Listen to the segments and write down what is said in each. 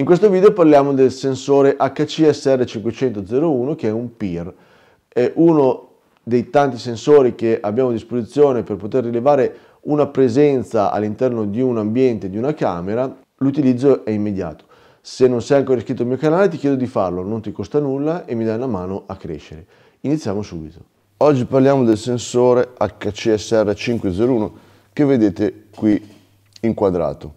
In questo video parliamo del sensore hcsr 5001 che è un PIR, è uno dei tanti sensori che abbiamo a disposizione per poter rilevare una presenza all'interno di un ambiente, di una camera, l'utilizzo è immediato. Se non sei ancora iscritto al mio canale ti chiedo di farlo, non ti costa nulla e mi dai una mano a crescere. Iniziamo subito. Oggi parliamo del sensore HCSR501 che vedete qui inquadrato.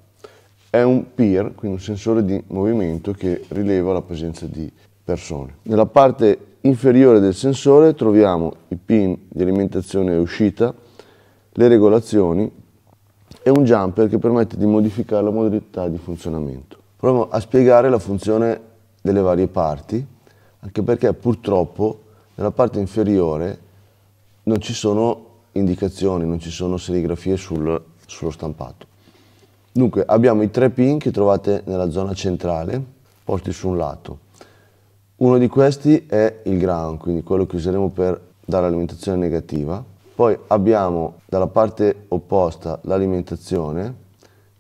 È un peer, quindi un sensore di movimento che rileva la presenza di persone. Nella parte inferiore del sensore troviamo i pin di alimentazione e uscita, le regolazioni e un jumper che permette di modificare la modalità di funzionamento. Proviamo a spiegare la funzione delle varie parti, anche perché purtroppo nella parte inferiore non ci sono indicazioni, non ci sono serigrafie sul, sullo stampato. Dunque abbiamo i tre pin che trovate nella zona centrale, posti su un lato. Uno di questi è il ground, quindi quello che useremo per dare alimentazione negativa. Poi abbiamo dalla parte opposta l'alimentazione,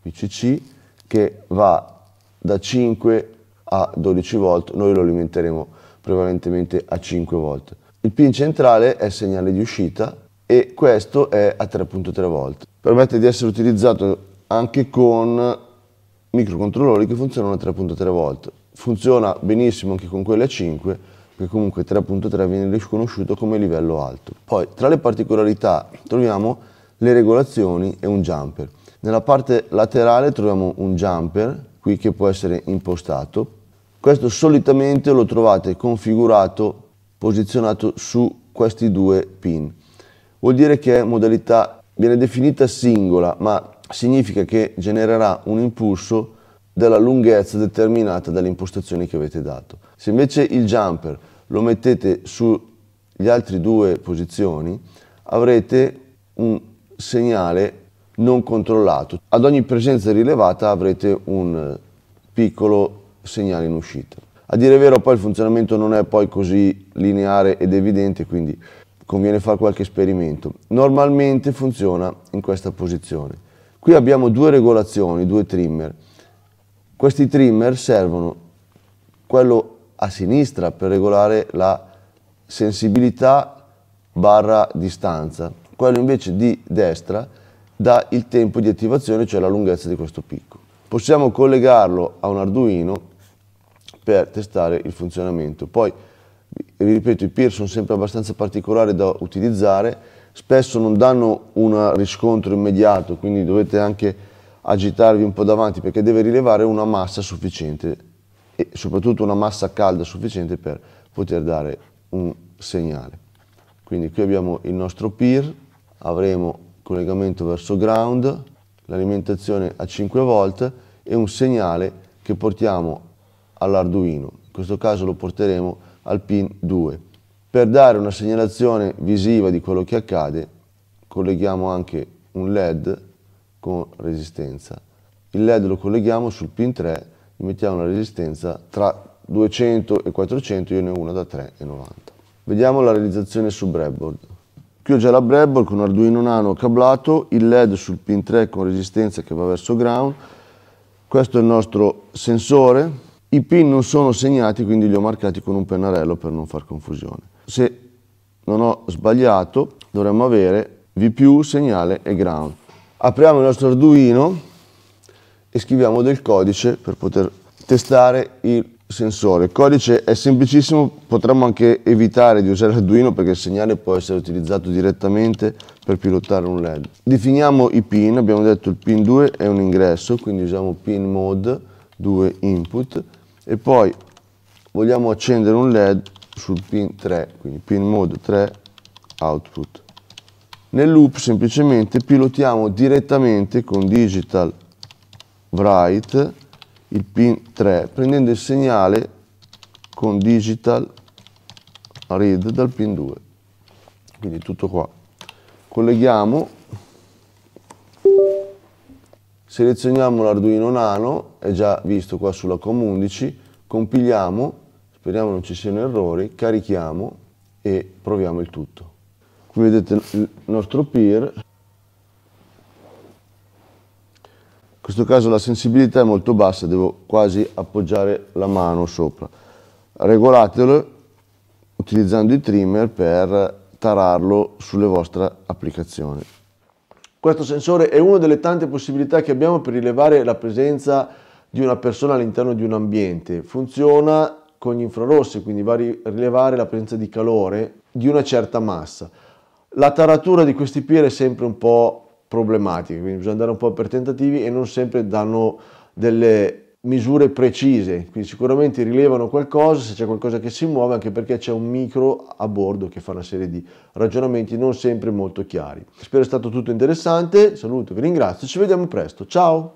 PCC, che va da 5 a 12 volt, noi lo alimenteremo prevalentemente a 5 volt. Il pin centrale è segnale di uscita e questo è a 3.3 volt. Permette di essere utilizzato anche con microcontrollori che funzionano a 3.3 volt. Funziona benissimo anche con quelle a 5, perché comunque 3.3 viene riconosciuto come livello alto. Poi tra le particolarità troviamo le regolazioni e un jumper. Nella parte laterale troviamo un jumper, qui che può essere impostato. Questo solitamente lo trovate configurato, posizionato su questi due pin. Vuol dire che è modalità, viene definita singola, ma significa che genererà un impulso della lunghezza determinata dalle impostazioni che avete dato. Se invece il jumper lo mettete sugli altri due posizioni, avrete un segnale non controllato. Ad ogni presenza rilevata avrete un piccolo segnale in uscita. A dire vero poi il funzionamento non è poi così lineare ed evidente, quindi conviene fare qualche esperimento. Normalmente funziona in questa posizione. Qui abbiamo due regolazioni, due trimmer. Questi trimmer servono quello a sinistra per regolare la sensibilità barra distanza, quello invece di destra dà il tempo di attivazione, cioè la lunghezza di questo picco. Possiamo collegarlo a un Arduino per testare il funzionamento. Poi, ripeto, i peer sono sempre abbastanza particolari da utilizzare, spesso non danno un riscontro immediato, quindi dovete anche agitarvi un po' davanti perché deve rilevare una massa sufficiente e soprattutto una massa calda sufficiente per poter dare un segnale. Quindi qui abbiamo il nostro PIR, avremo collegamento verso ground, l'alimentazione a 5 volt e un segnale che portiamo all'Arduino. In questo caso lo porteremo al pin 2. Per dare una segnalazione visiva di quello che accade, colleghiamo anche un LED con resistenza. Il LED lo colleghiamo sul pin 3, mettiamo una resistenza tra 200 e 400, io ne ho una da 3,90. Vediamo la realizzazione su breadboard. Qui ho già la breadboard con Arduino Nano cablato, il LED sul pin 3 con resistenza che va verso ground. Questo è il nostro sensore. I pin non sono segnati, quindi li ho marcati con un pennarello per non far confusione se non ho sbagliato, dovremmo avere V più segnale e ground. Apriamo il nostro Arduino e scriviamo del codice per poter testare il sensore. Il codice è semplicissimo, potremmo anche evitare di usare Arduino perché il segnale può essere utilizzato direttamente per pilotare un LED. Definiamo i pin, abbiamo detto il pin 2 è un ingresso, quindi usiamo pin mode 2 input e poi vogliamo accendere un LED sul pin 3, quindi pin mode 3 output. Nel loop semplicemente pilotiamo direttamente con digital write il pin 3 prendendo il segnale con digital read dal pin 2. Quindi tutto qua. Colleghiamo, selezioniamo l'Arduino Nano, è già visto qua sulla COM11, compiliamo speriamo non ci siano errori, carichiamo e proviamo il tutto. Qui vedete il nostro peer, in questo caso la sensibilità è molto bassa, devo quasi appoggiare la mano sopra. Regolatelo utilizzando i trimmer per tararlo sulle vostre applicazioni. Questo sensore è una delle tante possibilità che abbiamo per rilevare la presenza di una persona all'interno di un ambiente. Funziona con gli infrarossi, quindi va a rilevare la presenza di calore di una certa massa. La taratura di questi pier è sempre un po' problematica, quindi bisogna andare un po' per tentativi e non sempre danno delle misure precise, quindi sicuramente rilevano qualcosa, se c'è qualcosa che si muove, anche perché c'è un micro a bordo che fa una serie di ragionamenti non sempre molto chiari. Spero sia stato tutto interessante, saluto, vi ringrazio, ci vediamo presto, ciao!